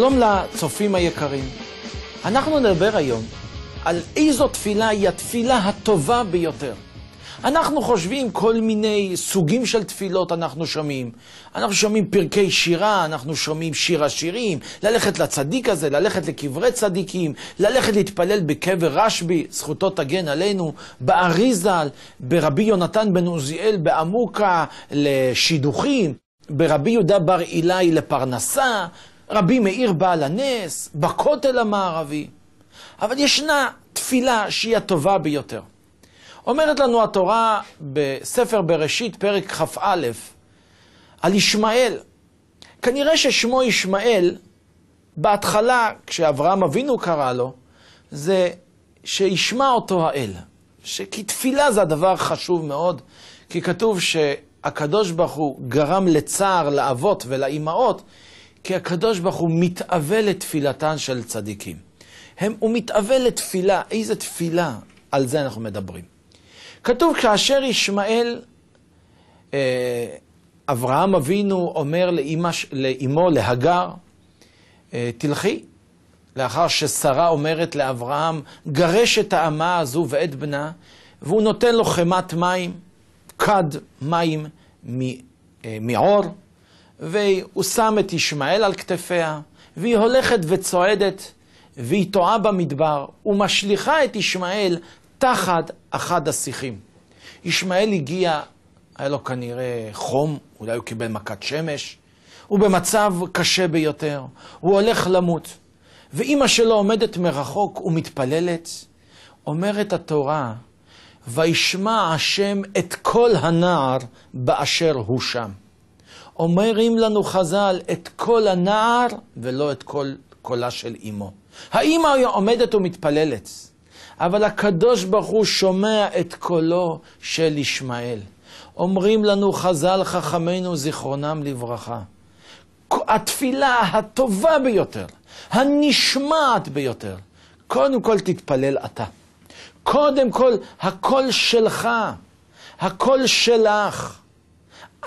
שלום לצופים היקרים. אנחנו נדבר היום על איזו תפילה היא התפילה הטובה ביותר. אנחנו חושבים כל מיני סוגים של תפילות אנחנו שומעים. אנחנו שומעים פרקי שירה, אנחנו שומעים שיר השירים, ללכת לצדיק הזה, ללכת לקברי צדיקים, ללכת להתפלל בקבר רשב"י, זכותו תגן עלינו, באריזל, ברבי יונתן בן עוזיאל, בעמוקה, לשידוכים. ברבי יהודה בר אילאי לפרנסה, רבי מאיר בעל הנס, בכותל המערבי. אבל ישנה תפילה שהיא הטובה ביותר. אומרת לנו התורה בספר בראשית, פרק כ"א, על ישמעאל. כנראה ששמו ישמעאל, בהתחלה, כשאברהם אבינו קרא לו, זה שישמע אותו האל. כי תפילה זה הדבר חשוב מאוד, כי כתוב שהקדוש ברוך הוא גרם לצער לאבות ולאימהות, כי הקדוש ברוך הוא מתאווה לתפילתן של צדיקים. הם, הוא מתאווה לתפילה, איזה תפילה, על זה אנחנו מדברים. כתוב, כאשר ישמעאל, אה, אברהם אבינו אומר לאמא, לאמו, להגר, אה, תלכי, לאחר ששרה אומרת לאברהם, גרש את האמה הזו ואת בנה, והוא נותן לו חמת מים, כד מים אה, מעור. והוא שם את ישמעאל על כתפיה, והיא הולכת וצועדת, והיא טועה במדבר, ומשליכה את ישמעאל תחת אחד השיחים. ישמעאל הגיע, היה לו כנראה חום, אולי הוא קיבל מכת שמש, הוא במצב קשה ביותר, הוא הולך למות. ואימא שלו עומדת מרחוק ומתפללת, אומרת התורה, וישמע השם את כל הנער באשר הוא שם. אומרים לנו חז"ל את קול הנער ולא את קול קולה של אמו. האמא עומדת ומתפללת, אבל הקדוש ברוך הוא שומע את קולו של ישמעאל. אומרים לנו חז"ל חכמינו זיכרונם לברכה, התפילה הטובה ביותר, הנשמעת ביותר, קודם כל תתפלל אתה. קודם כל, הקול שלך, הקול שלך.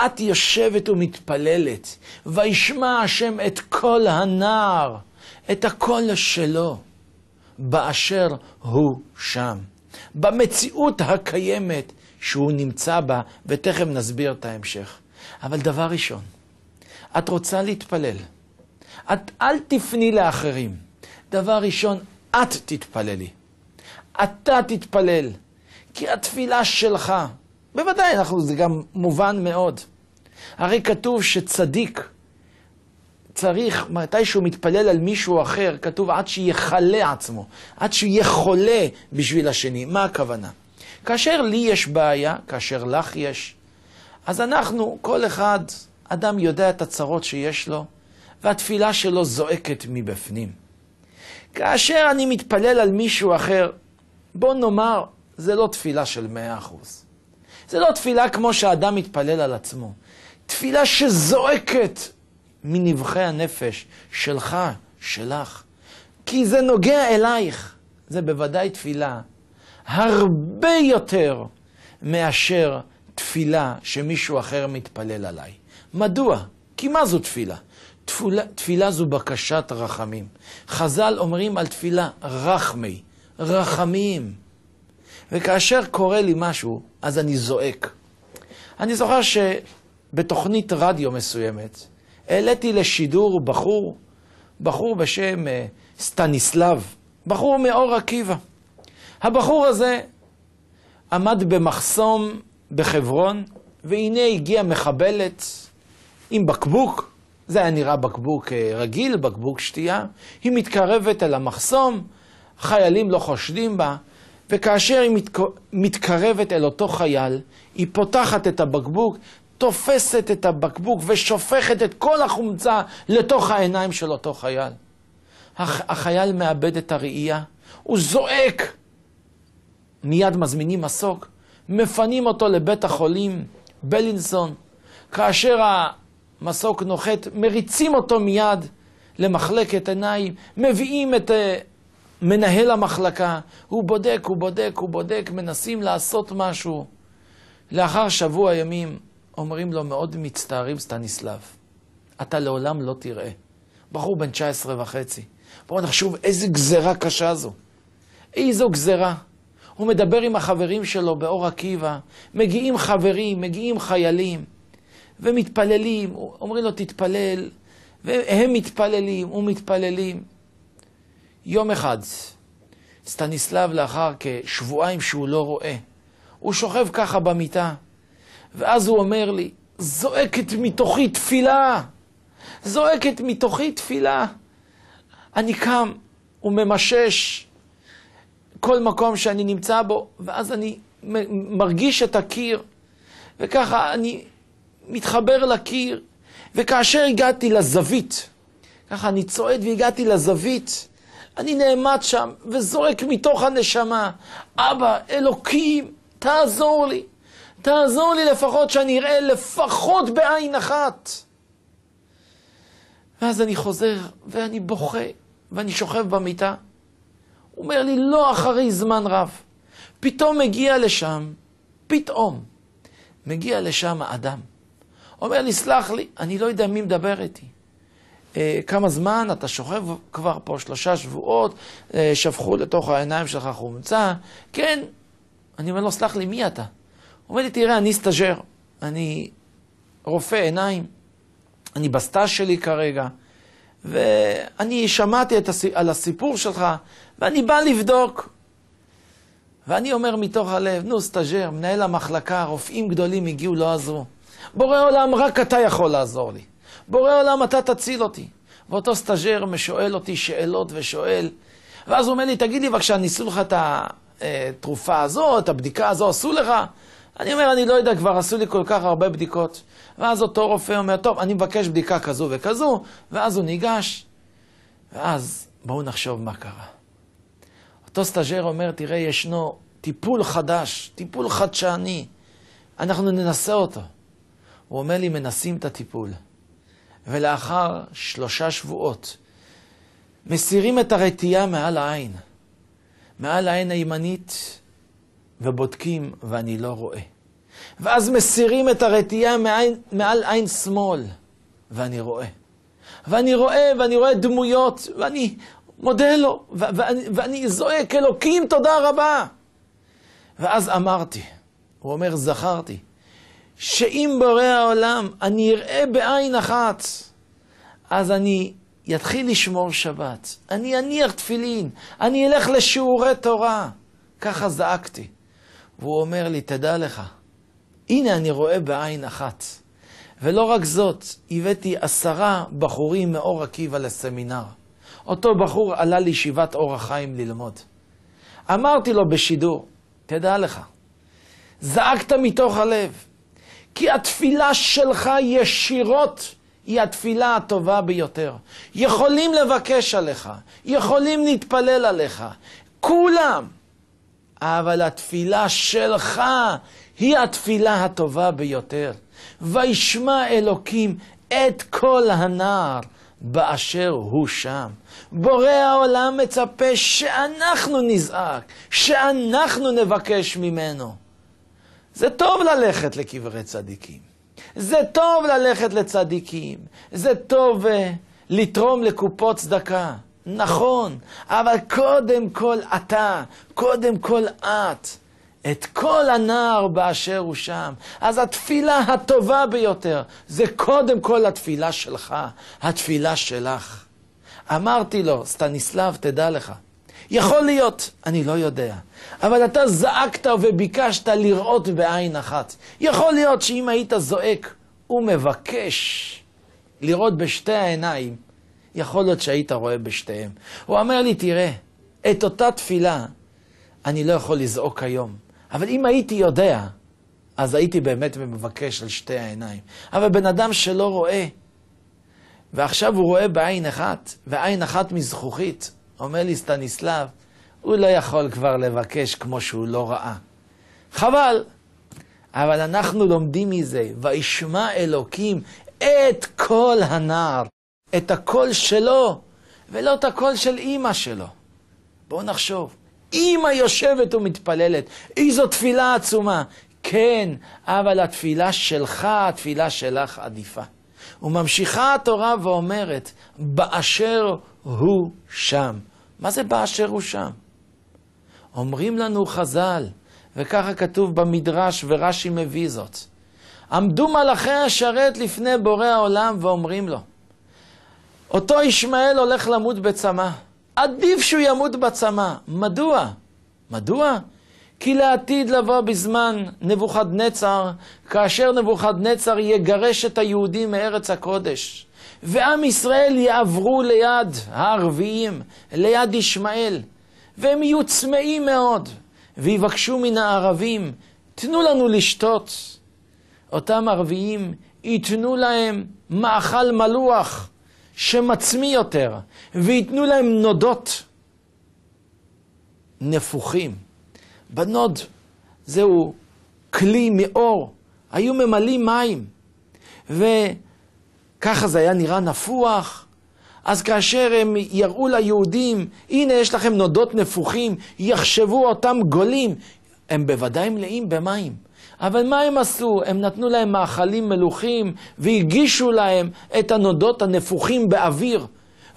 את יושבת ומתפללת, וישמע השם את קול הנער, את הקול שלו, באשר הוא שם. במציאות הקיימת שהוא נמצא בה, ותכף נסביר את ההמשך. אבל דבר ראשון, את רוצה להתפלל. את אל תפני לאחרים. דבר ראשון, את תתפללי. אתה תתפלל, כי התפילה שלך, בוודאי, אנחנו, זה גם מובן מאוד. הרי כתוב שצדיק צריך, מתי שהוא מתפלל על מישהו אחר, כתוב עד שיכלה עצמו, עד שיכולה חולה בשביל השני. מה הכוונה? כאשר לי יש בעיה, כאשר לך יש, אז אנחנו, כל אחד, אדם יודע את הצרות שיש לו, והתפילה שלו זועקת מבפנים. כאשר אני מתפלל על מישהו אחר, בוא נאמר, זה לא תפילה של מאה אחוז. זה לא תפילה כמו שאדם מתפלל על עצמו. תפילה שזועקת מנבחי הנפש, שלך, שלך. כי זה נוגע אלייך. זה בוודאי תפילה הרבה יותר מאשר תפילה שמישהו אחר מתפלל עליי. מדוע? כי מה זו תפילה? תפילה, תפילה זו בקשת רחמים. חז"ל אומרים על תפילה רחמי, רחמים. וכאשר קורה לי משהו, אז אני זועק. אני זוכר שבתוכנית רדיו מסוימת, העליתי לשידור בחור, בחור בשם אה, סטניסלב, בחור מאור עקיבא. הבחור הזה עמד במחסום בחברון, והנה הגיעה מחבלת עם בקבוק, זה היה נראה בקבוק אה, רגיל, בקבוק שתייה, היא מתקרבת אל המחסום, חיילים לא חושדים בה, וכאשר היא מתקרבת אל אותו חייל, היא פותחת את הבקבוק, תופסת את הבקבוק ושופכת את כל החומצה לתוך העיניים של אותו חייל. הח- החייל מאבד את הראייה, הוא זועק. מיד מזמינים מסוק, מפנים אותו לבית החולים בלינסון. כאשר המסוק נוחת, מריצים אותו מיד למחלקת עיניים, מביאים את אה, מנהל המחלקה, הוא בודק, הוא בודק, הוא בודק, מנסים לעשות משהו. לאחר שבוע ימים אומרים לו, מאוד מצטערים, סטניסלב, אתה לעולם לא תראה. בחור בן 19 וחצי. בואו נחשוב איזה גזרה קשה זו. איזו גזרה. הוא מדבר עם החברים שלו באור עקיבא, מגיעים חברים, מגיעים חיילים, ומתפללים, אומרים לו תתפלל, והם מתפללים ומתפללים. יום אחד, סטניסלב לאחר כשבועיים שהוא לא רואה, הוא שוכב ככה במיטה, ואז הוא אומר לי, זועקת מתוכי תפילה, זועקת מתוכי תפילה. אני קם וממשש כל מקום שאני נמצא בו, ואז אני מרגיש את הקיר, וככה אני מתחבר לקיר, וכאשר הגעתי לזווית, ככה אני צועד והגעתי לזווית, אני נעמד שם וזורק מתוך הנשמה, אבא, אלוקים, תעזור לי. תעזור לי לפחות שאני אראה לפחות בעין אחת. ואז אני חוזר, ואני בוכה, ואני שוכב במיטה. הוא אומר לי, לא אחרי זמן רב. פתאום מגיע לשם, פתאום, מגיע לשם האדם. אומר לי, סלח לי, אני לא יודע מי מדבר איתי. אה, כמה זמן אתה שוכב כבר פה, שלושה שבועות, אה, שפכו לתוך העיניים שלך חומצה. כן, אני אומר לו, סלח לי, מי אתה? הוא אומר לי, תראה, אני סטאג'ר, אני רופא עיניים, אני בסטאז' שלי כרגע, ואני שמעתי את הס... על הסיפור שלך, ואני בא לבדוק. ואני אומר מתוך הלב, נו, סטאג'ר, מנהל המחלקה, רופאים גדולים הגיעו, לא עזרו. בורא עולם, רק אתה יכול לעזור לי. בורא עולם, אתה תציל אותי. ואותו סטאז'ר שואל אותי שאלות ושואל, ואז הוא אומר לי, תגיד לי בבקשה, ניסו לך את התרופה אה, הזאת, את הבדיקה הזו, עשו לך? אני אומר, אני לא יודע, כבר עשו לי כל כך הרבה בדיקות. ואז אותו רופא אומר, טוב, אני מבקש בדיקה כזו וכזו, ואז הוא ניגש, ואז בואו נחשוב מה קרה. אותו סטאז'ר אומר, תראה, ישנו טיפול חדש, טיפול חדשני, אנחנו ננסה אותו. הוא אומר לי, מנסים את הטיפול. ולאחר שלושה שבועות מסירים את הרטייה מעל העין, מעל העין הימנית, ובודקים ואני לא רואה. ואז מסירים את הרטייה מעין, מעל עין שמאל, ואני רואה. ואני רואה, ואני רואה דמויות, ואני מודה לו, ואני, ואני זועק, אלוקים, תודה רבה. ואז אמרתי, הוא אומר, זכרתי, שאם בורא העולם אני אראה בעין אחת, אז אני יתחיל לשמור שבת, אני אניח תפילין, אני אלך לשיעורי תורה. ככה זעקתי. והוא אומר לי, תדע לך, הנה אני רואה בעין אחת. ולא רק זאת, הבאתי עשרה בחורים מאור עקיבא לסמינר. אותו בחור עלה לישיבת אור החיים ללמוד. אמרתי לו בשידור, תדע לך, זעקת מתוך הלב, כי התפילה שלך ישירות היא התפילה הטובה ביותר. יכולים לבקש עליך, יכולים להתפלל עליך, כולם. אבל התפילה שלך היא התפילה הטובה ביותר. וישמע אלוקים את כל הנער באשר הוא שם. בורא העולם מצפה שאנחנו נזעק, שאנחנו נבקש ממנו. זה טוב ללכת לקברי צדיקים. זה טוב ללכת לצדיקים. זה טוב uh, לתרום לקופות צדקה. נכון, אבל קודם כל אתה, קודם כל את. את כל הנער באשר הוא שם. אז התפילה הטובה ביותר זה קודם כל התפילה שלך, התפילה שלך. אמרתי לו, סטניסלב, תדע לך, יכול להיות, אני לא יודע. אבל אתה זעקת וביקשת לראות בעין אחת. יכול להיות שאם היית זועק ומבקש לראות בשתי העיניים, יכול להיות שהיית רואה בשתיהם. הוא אומר לי, תראה, את אותה תפילה אני לא יכול לזעוק היום. אבל אם הייתי יודע, אז הייתי באמת מבקש על שתי העיניים. אבל בן אדם שלא רואה, ועכשיו הוא רואה בעין אחת, ועין אחת מזכוכית, אומר לי סטניסלב, הוא לא יכול כבר לבקש כמו שהוא לא ראה. חבל. אבל אנחנו לומדים מזה, וישמע אלוקים את כל הנער, את הקול שלו, ולא את הקול של אימא שלו. בואו נחשוב, אימא יושבת ומתפללת, איזו תפילה עצומה. כן, אבל התפילה שלך, התפילה שלך עדיפה. וממשיכה התורה ואומרת, באשר הוא שם. מה זה באשר הוא שם? אומרים לנו חז"ל, וככה כתוב במדרש, ורש"י מביא זאת. עמדו מלאכי השרת לפני בורא העולם ואומרים לו, אותו ישמעאל הולך למות בצמא. עדיף שהוא ימות בצמא. מדוע? מדוע? כי לעתיד לבוא בזמן נבוכדנצר, כאשר נבוכדנצר יגרש את היהודים מארץ הקודש. ועם ישראל יעברו ליד הערביים, ליד ישמעאל, והם יהיו צמאים מאוד, ויבקשו מן הערבים, תנו לנו לשתות. אותם ערביים ייתנו להם מאכל מלוח שמצמיא יותר, וייתנו להם נודות נפוחים. בנוד זהו כלי מאור, היו ממלאים מים. ו... ככה זה היה נראה נפוח. אז כאשר הם יראו ליהודים, הנה יש לכם נודות נפוחים, יחשבו אותם גולים, הם בוודאי מלאים במים. אבל מה הם עשו? הם נתנו להם מאכלים מלוכים והגישו להם את הנודות הנפוחים באוויר.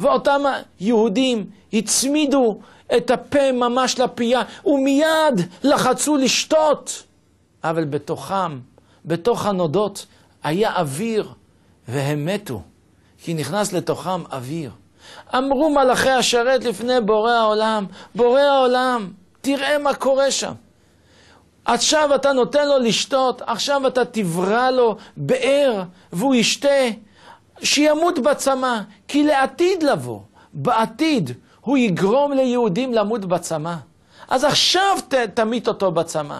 ואותם יהודים הצמידו את הפה ממש לפייה ומיד לחצו לשתות. אבל בתוכם, בתוך הנודות, היה אוויר. והם מתו, כי נכנס לתוכם אוויר. אמרו מלאכי השרת לפני בורא העולם, בורא העולם, תראה מה קורה שם. עכשיו אתה נותן לו לשתות, עכשיו אתה תברא לו באר והוא ישתה, שימות בצמא, כי לעתיד לבוא, בעתיד הוא יגרום ליהודים למות בצמא. אז עכשיו ת, תמית אותו בצמא.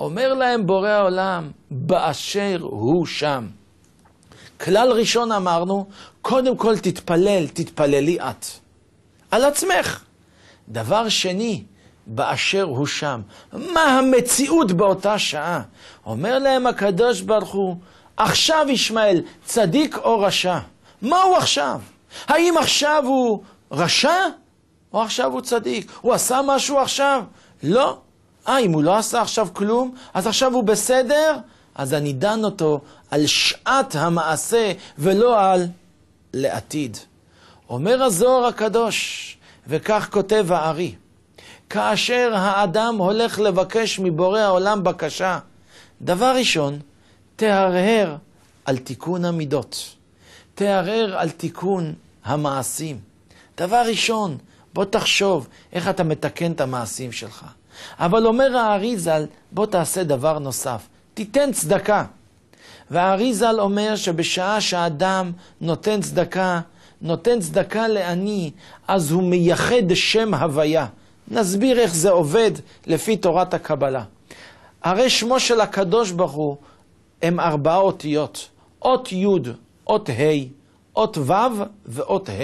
אומר להם בורא העולם, באשר הוא שם. כלל ראשון אמרנו, קודם כל תתפלל, תתפללי את. על עצמך. דבר שני, באשר הוא שם. מה המציאות באותה שעה? אומר להם הקדוש ברוך הוא, עכשיו ישמעאל, צדיק או רשע? מה הוא עכשיו? האם עכשיו הוא רשע או עכשיו הוא צדיק? הוא עשה משהו עכשיו? לא. אה, אם הוא לא עשה עכשיו כלום, אז עכשיו הוא בסדר? אז אני דן אותו על שעת המעשה ולא על לעתיד. אומר הזוהר הקדוש, וכך כותב הארי, כאשר האדם הולך לבקש מבורא העולם בקשה, דבר ראשון, תהרהר על תיקון המידות, תהרהר על תיקון המעשים. דבר ראשון, בוא תחשוב איך אתה מתקן את המעשים שלך. אבל אומר הארי ז"ל, בוא תעשה דבר נוסף. תיתן צדקה. והאריזל אומר שבשעה שאדם נותן צדקה, נותן צדקה לעני, אז הוא מייחד שם הוויה. נסביר איך זה עובד לפי תורת הקבלה. הרי שמו של הקדוש ברוך הוא הם ארבע אותיות. אות י', אות ה', אות ו' ואות ה'.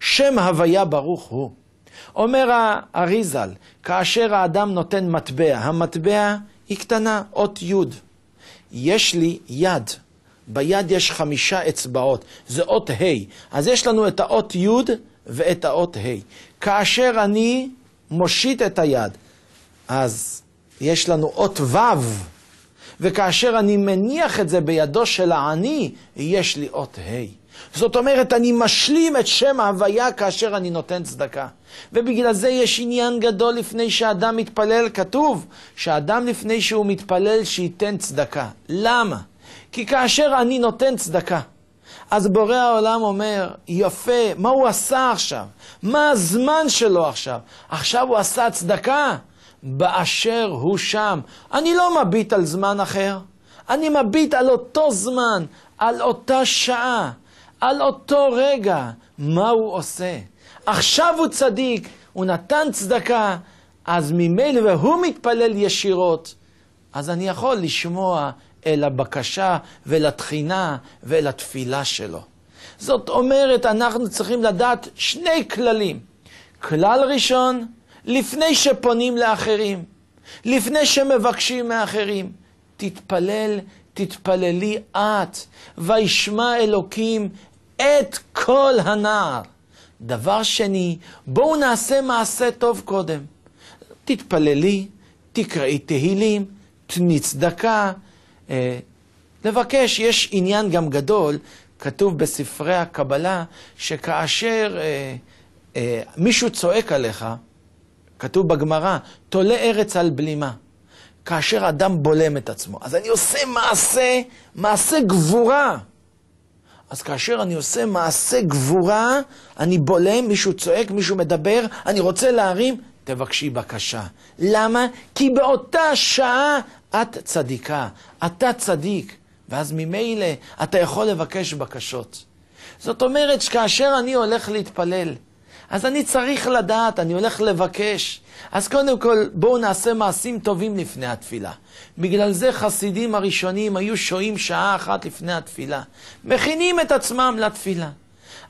שם הוויה ברוך הוא. אומר האריזל, כאשר האדם נותן מטבע, המטבע היא קטנה, אות י'. יש לי יד. ביד יש חמישה אצבעות, זה אות ה'. אז יש לנו את האות י' ואת האות ה'. כאשר אני מושיט את היד, אז יש לנו אות ו', וכאשר אני מניח את זה בידו של העני, יש לי אות ה'. זאת אומרת, אני משלים את שם ההוויה כאשר אני נותן צדקה. ובגלל זה יש עניין גדול לפני שאדם מתפלל, כתוב שאדם לפני שהוא מתפלל שייתן צדקה. למה? כי כאשר אני נותן צדקה, אז בורא העולם אומר, יפה, מה הוא עשה עכשיו? מה הזמן שלו עכשיו? עכשיו הוא עשה צדקה באשר הוא שם. אני לא מביט על זמן אחר, אני מביט על אותו זמן, על אותה שעה. על אותו רגע, מה הוא עושה? עכשיו הוא צדיק, הוא נתן צדקה, אז ממילא והוא מתפלל ישירות, אז אני יכול לשמוע אל הבקשה ולתחינה ולתפילה שלו. זאת אומרת, אנחנו צריכים לדעת שני כללים. כלל ראשון, לפני שפונים לאחרים, לפני שמבקשים מאחרים, תתפלל, תתפללי את, וישמע אלוקים את כל הנער. דבר שני, בואו נעשה מעשה טוב קודם. תתפללי, תקראי תהילים, תני צדקה. אה, לבקש, יש עניין גם גדול, כתוב בספרי הקבלה, שכאשר אה, אה, מישהו צועק עליך, כתוב בגמרא, תולה ארץ על בלימה. כאשר אדם בולם את עצמו. אז אני עושה מעשה, מעשה גבורה. אז כאשר אני עושה מעשה גבורה, אני בולם, מישהו צועק, מישהו מדבר, אני רוצה להרים, תבקשי בקשה. למה? כי באותה שעה את צדיקה, אתה צדיק, ואז ממילא אתה יכול לבקש בקשות. זאת אומרת שכאשר אני הולך להתפלל, אז אני צריך לדעת, אני הולך לבקש. אז קודם כל, בואו נעשה מעשים טובים לפני התפילה. בגלל זה חסידים הראשונים היו שוהים שעה אחת לפני התפילה. מכינים את עצמם לתפילה.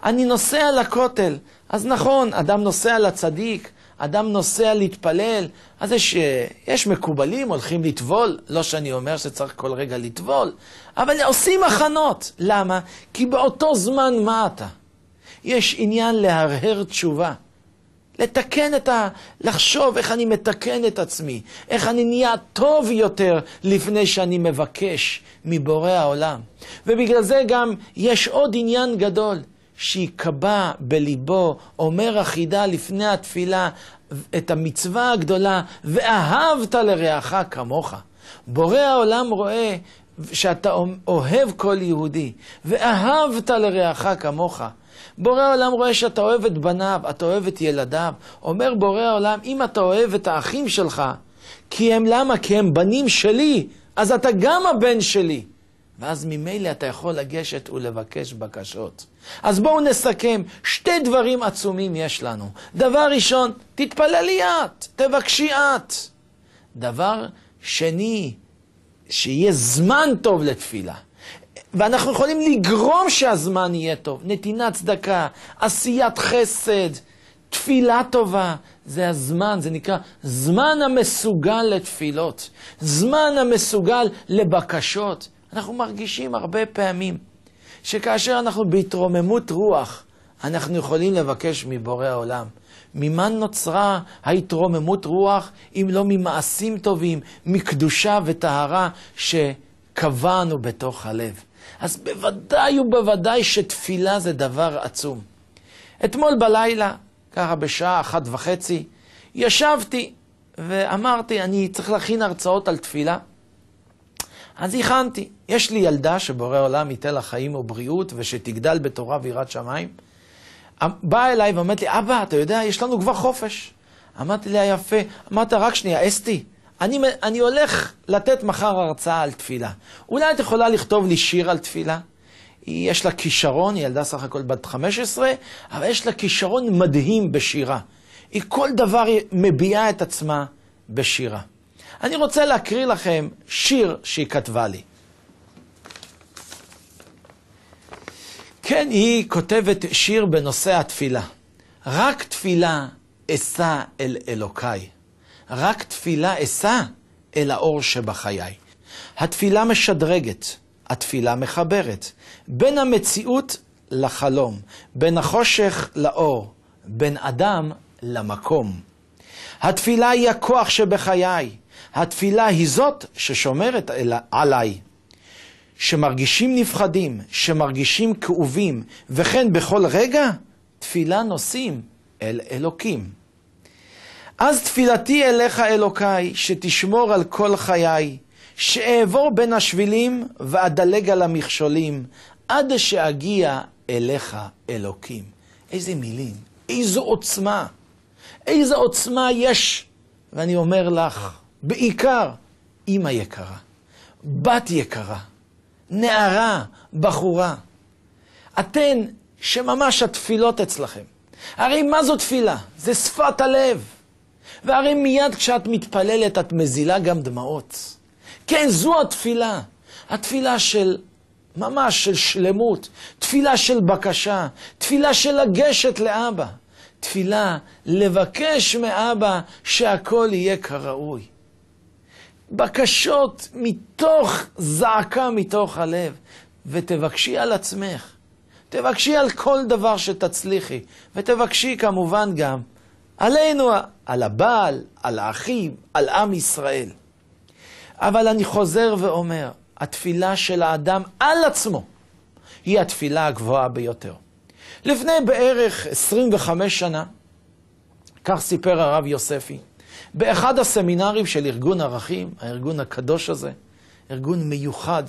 אני נוסע לכותל, אז נכון, אדם נוסע לצדיק, אדם נוסע להתפלל, אז יש, אה, יש מקובלים, הולכים לטבול, לא שאני אומר שצריך כל רגע לטבול, אבל עושים הכנות. למה? כי באותו זמן מה אתה? יש עניין להרהר תשובה. לתקן את ה... לחשוב איך אני מתקן את עצמי, איך אני נהיה טוב יותר לפני שאני מבקש מבורא העולם. ובגלל זה גם יש עוד עניין גדול שיקבע בליבו, אומר החידה לפני התפילה, את המצווה הגדולה, ואהבת לרעך כמוך. בורא העולם רואה שאתה אוהב כל יהודי, ואהבת לרעך כמוך. בורא העולם רואה שאתה אוהב את בניו, אתה אוהב את ילדיו. אומר בורא העולם, אם אתה אוהב את האחים שלך, כי הם למה? כי הם בנים שלי, אז אתה גם הבן שלי. ואז ממילא אתה יכול לגשת ולבקש בקשות. אז בואו נסכם, שתי דברים עצומים יש לנו. דבר ראשון, תתפללי את, תבקשי את. דבר שני, שיהיה זמן טוב לתפילה. ואנחנו יכולים לגרום שהזמן יהיה טוב. נתינת צדקה, עשיית חסד, תפילה טובה, זה הזמן, זה נקרא זמן המסוגל לתפילות, זמן המסוגל לבקשות. אנחנו מרגישים הרבה פעמים שכאשר אנחנו בהתרוממות רוח, אנחנו יכולים לבקש מבורא העולם. ממה נוצרה ההתרוממות רוח, אם לא ממעשים טובים, מקדושה וטהרה שקבענו בתוך הלב? אז בוודאי ובוודאי שתפילה זה דבר עצום. אתמול בלילה, ככה בשעה אחת וחצי, ישבתי ואמרתי, אני צריך להכין הרצאות על תפילה. אז הכנתי. יש לי ילדה שבורא עולם ייתן לה חיים ובריאות ושתגדל בתורה ויראת שמיים. אמ, באה אליי ואומרת לי, אבא, אתה יודע, יש לנו כבר חופש. אמרתי לה, יפה. אמרת, רק שנייה, אסתי, אני, אני הולך לתת מחר הרצאה על תפילה. אולי את יכולה לכתוב לי שיר על תפילה? יש לה כישרון, היא ילדה סך הכל בת 15, אבל יש לה כישרון מדהים בשירה. היא כל דבר מביעה את עצמה בשירה. אני רוצה להקריא לכם שיר שהיא כתבה לי. כן, היא כותבת שיר בנושא התפילה. רק תפילה אשא אל אלוקיי. רק תפילה אשא אל האור שבחיי. התפילה משדרגת, התפילה מחברת. בין המציאות לחלום, בין החושך לאור, בין אדם למקום. התפילה היא הכוח שבחיי. התפילה היא זאת ששומרת עליי. שמרגישים נפחדים, שמרגישים כאובים, וכן בכל רגע, תפילה נושאים אל אלוקים. אז תפילתי אליך אלוקיי, שתשמור על כל חיי, שאעבור בין השבילים ואדלג על המכשולים, עד שאגיע אליך אלוקים. איזה מילים, איזו עוצמה, איזו עוצמה יש. ואני אומר לך, בעיקר, אימא יקרה, בת יקרה, נערה, בחורה. אתן, שממש התפילות אצלכם. הרי מה זו תפילה? זה שפת הלב. והרי מיד כשאת מתפללת את מזילה גם דמעות. כן, זו התפילה. התפילה של ממש של שלמות, תפילה של בקשה, תפילה של לגשת לאבא, תפילה לבקש מאבא שהכל יהיה כראוי. בקשות מתוך זעקה מתוך הלב, ותבקשי על עצמך. תבקשי על כל דבר שתצליחי, ותבקשי כמובן גם עלינו, על הבעל, על האחים, על עם ישראל. אבל אני חוזר ואומר, התפילה של האדם על עצמו היא התפילה הגבוהה ביותר. לפני בערך 25 שנה, כך סיפר הרב יוספי, באחד הסמינרים של ארגון ערכים, הארגון הקדוש הזה, ארגון מיוחד,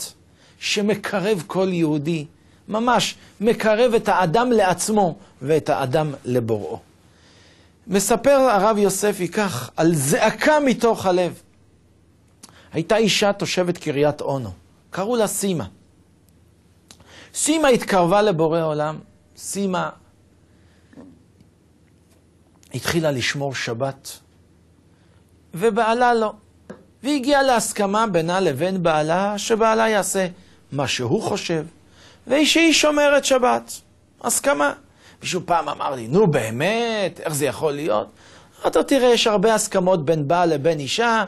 שמקרב כל יהודי, ממש מקרב את האדם לעצמו ואת האדם לבוראו. מספר הרב יוספי כך, על זעקה מתוך הלב. הייתה אישה תושבת קריית אונו, קראו לה סימה. סימה התקרבה לבורא עולם, סימה התחילה לשמור שבת, ובעלה לא. והיא הגיעה להסכמה בינה לבין בעלה, שבעלה יעשה מה שהוא חושב, ושהיא שומרת שבת. הסכמה. מישהו פעם אמר לי, נו באמת, איך זה יכול להיות? אתה תראה, יש הרבה הסכמות בין בעל לבין אישה.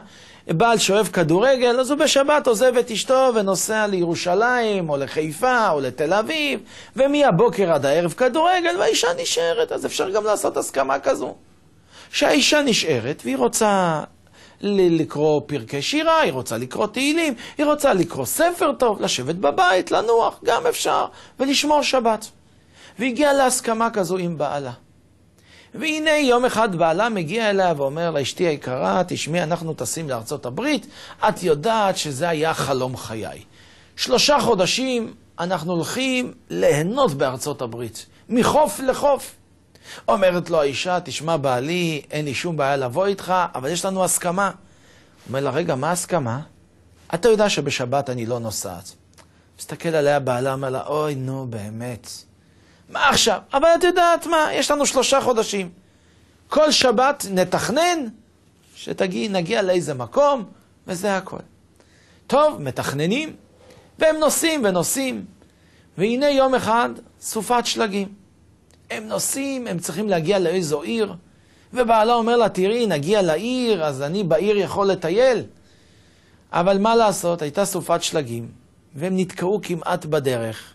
בעל שאוהב כדורגל, אז הוא בשבת עוזב את אשתו ונוסע לירושלים, או לחיפה, או לתל אביב, ומהבוקר עד הערב כדורגל, והאישה נשארת. אז אפשר גם לעשות הסכמה כזו. שהאישה נשארת, והיא רוצה לקרוא פרקי שירה, היא רוצה לקרוא תהילים, היא רוצה לקרוא ספר טוב, לשבת בבית, לנוח, גם אפשר, ולשמור שבת. והגיעה להסכמה כזו עם בעלה. והנה יום אחד בעלה מגיע אליה ואומר לה, אשתי היקרה, תשמעי, אנחנו טסים לארצות הברית, את יודעת שזה היה חלום חיי. שלושה חודשים אנחנו הולכים ליהנות בארצות הברית, מחוף לחוף. אומרת לו האישה, תשמע בעלי, אין לי שום בעיה לבוא איתך, אבל יש לנו הסכמה. אומר לה, רגע, מה הסכמה? אתה יודע שבשבת אני לא נוסעת. מסתכל עליה בעלה, אומר לה, אוי, נו, באמת. מה עכשיו? אבל את יודעת מה, יש לנו שלושה חודשים. כל שבת נתכנן שנגיע לאיזה מקום, וזה הכל. טוב, מתכננים, והם נוסעים ונוסעים. והנה יום אחד, סופת שלגים. הם נוסעים, הם צריכים להגיע לאיזו עיר, ובעלה אומר לה, תראי, נגיע לעיר, אז אני בעיר יכול לטייל. אבל מה לעשות, הייתה סופת שלגים, והם נתקעו כמעט בדרך.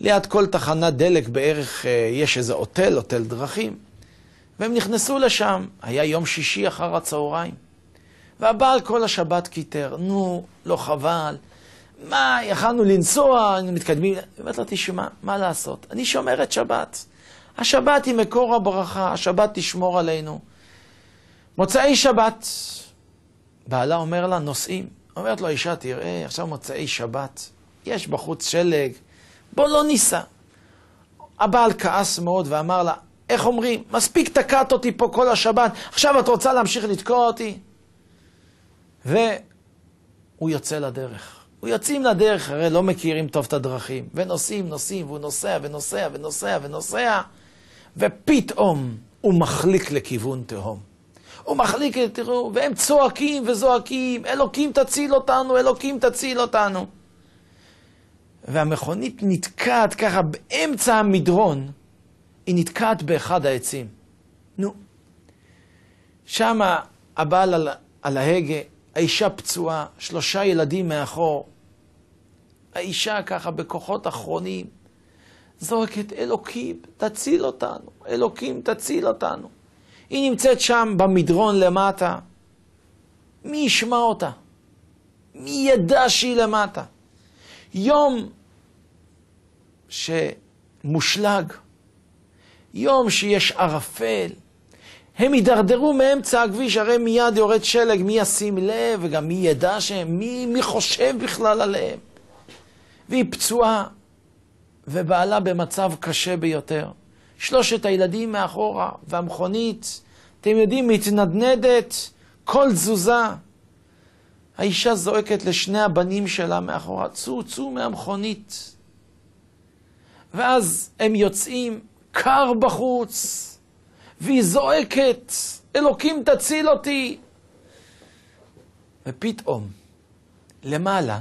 ליד כל תחנת דלק בערך אה, יש איזה הוטל, הוטל דרכים. והם נכנסו לשם, היה יום שישי אחר הצהריים. והבעל כל השבת קיטר, נו, לא חבל, מה, יכלנו לנסוע, היינו מתקדמים. היא אומרת לו, תשמע, מה לעשות? אני שומרת שבת. השבת היא מקור הברכה, השבת תשמור עלינו. מוצאי שבת, בעלה אומר לה, נוסעים. אומרת לו האישה, תראה, עכשיו מוצאי שבת, יש בחוץ שלג, בוא לא ניסע. הבעל כעס מאוד ואמר לה, איך אומרים? מספיק תקעת אותי פה כל השבת, עכשיו את רוצה להמשיך לתקוע אותי? והוא יוצא לדרך. הוא יוצאים לדרך, הרי לא מכירים טוב את הדרכים. ונוסעים, נוסעים, והוא נוסע ונוסע ונוסע ונוסע, ופתאום הוא מחליק לכיוון תהום. הוא מחליק, תראו, והם צועקים וזועקים, אלוקים תציל אותנו, אלוקים תציל אותנו. והמכונית נתקעת ככה באמצע המדרון, היא נתקעת באחד העצים. נו. שם הבעל על, על ההגה, האישה פצועה, שלושה ילדים מאחור. האישה ככה בכוחות אחרונים זורקת, אלוקים, תציל אותנו, אלוקים, תציל אותנו. היא נמצאת שם במדרון למטה. מי ישמע אותה? מי ידע שהיא למטה? יום שמושלג, יום שיש ערפל, הם יידרדרו מאמצע הכביש, הרי מיד יורד שלג, מי ישים לב וגם מי ידע שהם, מי, מי חושב בכלל עליהם? והיא פצועה, ובעלה במצב קשה ביותר. שלושת הילדים מאחורה, והמכונית, אתם יודעים, מתנדנדת, כל תזוזה. האישה זועקת לשני הבנים שלה מאחורה, צאו, צאו מהמכונית. ואז הם יוצאים, קר בחוץ, והיא זועקת, אלוקים תציל אותי. ופתאום, למעלה,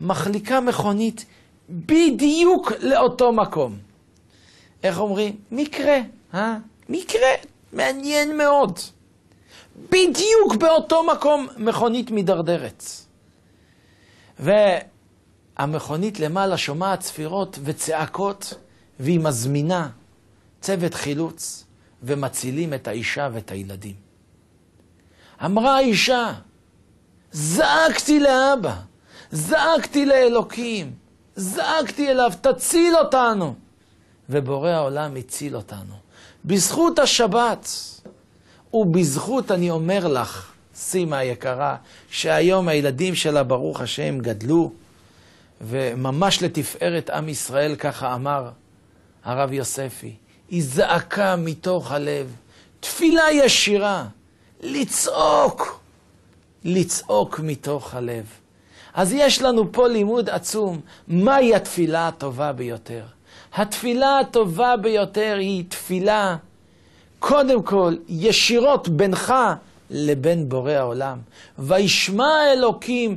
מחליקה מכונית בדיוק לאותו מקום. איך אומרים? מקרה, אה? מקרה, מעניין מאוד. בדיוק באותו מקום מכונית מידרדרת. ו... המכונית למעלה שומעת צפירות וצעקות, והיא מזמינה צוות חילוץ, ומצילים את האישה ואת הילדים. אמרה האישה, זעקתי לאבא, זעקתי לאלוקים, זעקתי אליו, תציל אותנו. ובורא העולם הציל אותנו. בזכות השבת, ובזכות אני אומר לך, סימה היקרה, שהיום הילדים שלה, ברוך השם, גדלו, וממש לתפארת עם ישראל, ככה אמר הרב יוספי, היא זעקה מתוך הלב, תפילה ישירה, לצעוק, לצעוק מתוך הלב. אז יש לנו פה לימוד עצום, מהי התפילה הטובה ביותר. התפילה הטובה ביותר היא תפילה, קודם כל, ישירות בינך לבין בורא העולם. וישמע אלוקים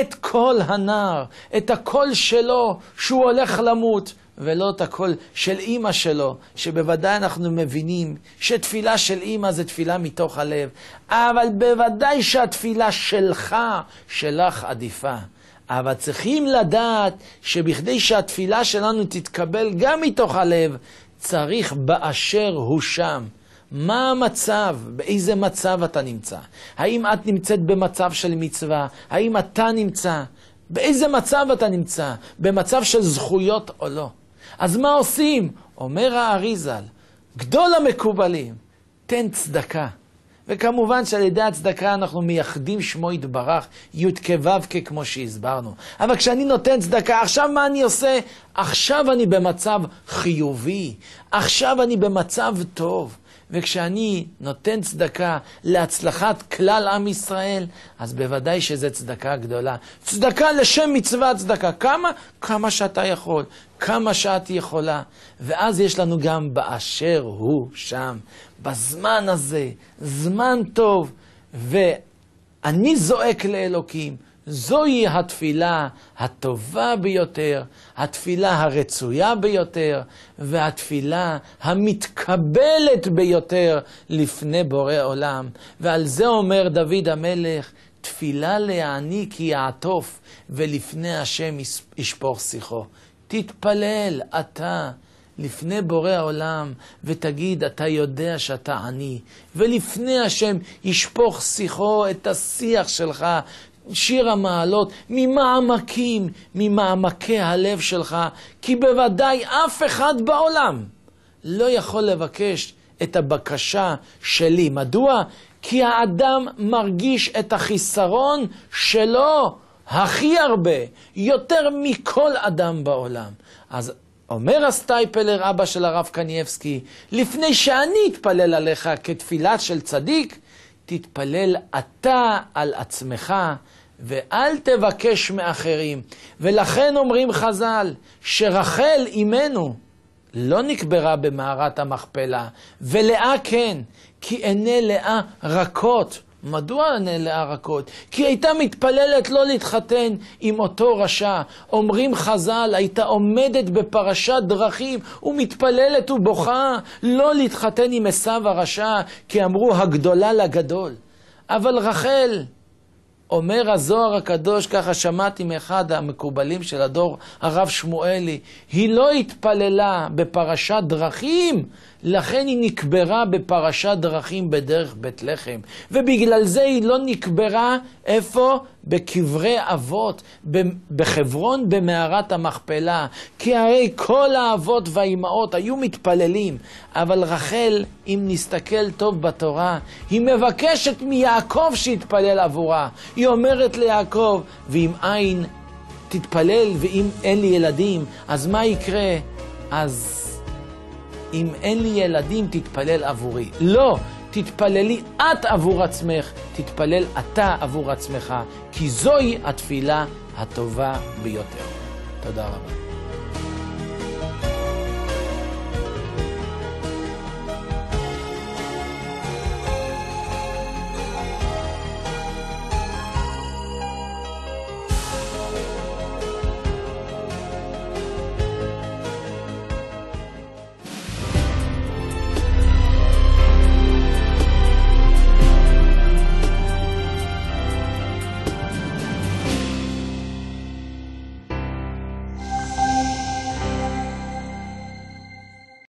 את קול הנער, את הקול שלו שהוא הולך למות, ולא את הקול של אימא שלו, שבוודאי אנחנו מבינים שתפילה של אימא זה תפילה מתוך הלב, אבל בוודאי שהתפילה שלך, שלך עדיפה. אבל צריכים לדעת שבכדי שהתפילה שלנו תתקבל גם מתוך הלב, צריך באשר הוא שם. מה המצב? באיזה מצב אתה נמצא? האם את נמצאת במצב של מצווה? האם אתה נמצא? באיזה מצב אתה נמצא? במצב של זכויות או לא? אז מה עושים? אומר האריזל, גדול המקובלים, תן צדקה. וכמובן שעל ידי הצדקה אנחנו מייחדים שמו יתברך, י"ק ו"ק כמו שהסברנו. אבל כשאני נותן צדקה, עכשיו מה אני עושה? עכשיו אני במצב חיובי, עכשיו אני במצב טוב. וכשאני נותן צדקה להצלחת כלל עם ישראל, אז בוודאי שזו צדקה גדולה. צדקה לשם מצווה צדקה. כמה? כמה שאתה יכול, כמה שאת יכולה. ואז יש לנו גם באשר הוא שם, בזמן הזה, זמן טוב. ואני זועק לאלוקים, זוהי התפילה הטובה ביותר, התפילה הרצויה ביותר, והתפילה המתקבלת ביותר לפני בורא עולם. ועל זה אומר דוד המלך, תפילה לעני כי יעטוף, ולפני השם ישפוך שיחו. תתפלל אתה. לפני בורא העולם, ותגיד, אתה יודע שאתה עני. ולפני השם ישפוך שיחו את השיח שלך, שיר המעלות, ממעמקים, ממעמקי הלב שלך, כי בוודאי אף אחד בעולם לא יכול לבקש את הבקשה שלי. מדוע? כי האדם מרגיש את החיסרון שלו הכי הרבה, יותר מכל אדם בעולם. אז אומר הסטייפלר, אבא של הרב קנייבסקי, לפני שאני אתפלל עליך כתפילה של צדיק, תתפלל אתה על עצמך ואל תבקש מאחרים. ולכן אומרים חז"ל, שרחל אימנו לא נקברה במערת המכפלה, ולאה כן, כי עיני לאה רכות. מדוע נעלה ערקות? כי הייתה מתפללת לא להתחתן עם אותו רשע. אומרים חז"ל, הייתה עומדת בפרשת דרכים ומתפללת ובוכה לא להתחתן עם עשו הרשע, כי אמרו הגדולה לגדול. אבל רחל, אומר הזוהר הקדוש, ככה שמעתי מאחד המקובלים של הדור, הרב שמואלי, היא לא התפללה בפרשת דרכים, לכן היא נקברה בפרשת דרכים בדרך בית לחם. ובגלל זה היא לא נקברה, איפה? בקברי אבות, בחברון, במערת המכפלה. כי הרי כל האבות והאימהות היו מתפללים, אבל רחל, אם נסתכל טוב בתורה, היא מבקשת מיעקב שיתפלל עבורה. היא אומרת ליעקב, ואם אין תתפלל, ואם אין לי ילדים, אז מה יקרה? אז... אם אין לי ילדים, תתפלל עבורי. לא, תתפללי את עבור עצמך, תתפלל אתה עבור עצמך, כי זוהי התפילה הטובה ביותר. תודה רבה.